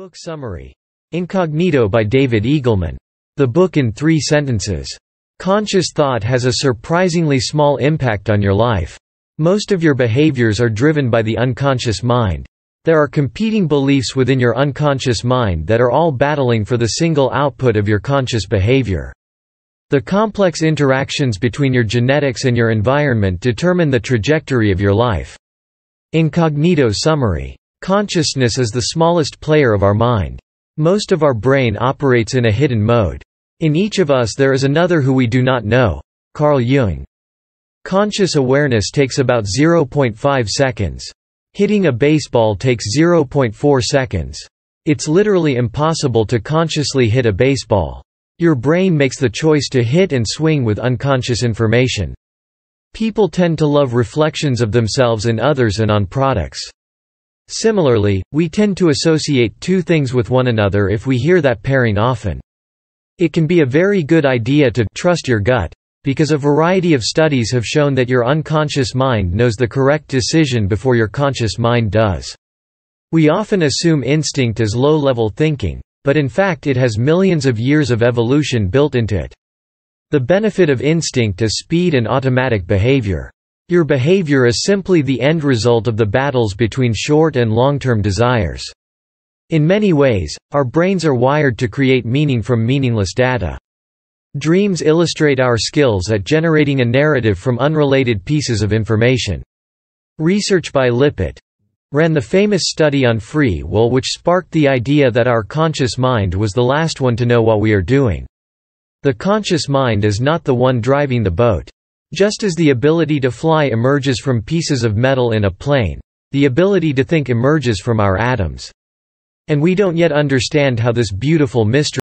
Book Summary Incognito by David Eagleman. The book in three sentences. Conscious thought has a surprisingly small impact on your life. Most of your behaviors are driven by the unconscious mind. There are competing beliefs within your unconscious mind that are all battling for the single output of your conscious behavior. The complex interactions between your genetics and your environment determine the trajectory of your life. Incognito Summary Consciousness is the smallest player of our mind. Most of our brain operates in a hidden mode. In each of us there is another who we do not know. Carl Jung. Conscious awareness takes about 0.5 seconds. Hitting a baseball takes 0.4 seconds. It's literally impossible to consciously hit a baseball. Your brain makes the choice to hit and swing with unconscious information. People tend to love reflections of themselves in others and on products. Similarly, we tend to associate two things with one another if we hear that pairing often. It can be a very good idea to trust your gut, because a variety of studies have shown that your unconscious mind knows the correct decision before your conscious mind does. We often assume instinct as low-level thinking, but in fact it has millions of years of evolution built into it. The benefit of instinct is speed and automatic behavior. Your behavior is simply the end result of the battles between short and long-term desires. In many ways, our brains are wired to create meaning from meaningless data. Dreams illustrate our skills at generating a narrative from unrelated pieces of information. Research by Lippitt ran the famous study on free will which sparked the idea that our conscious mind was the last one to know what we are doing. The conscious mind is not the one driving the boat. Just as the ability to fly emerges from pieces of metal in a plane, the ability to think emerges from our atoms. And we don't yet understand how this beautiful mystery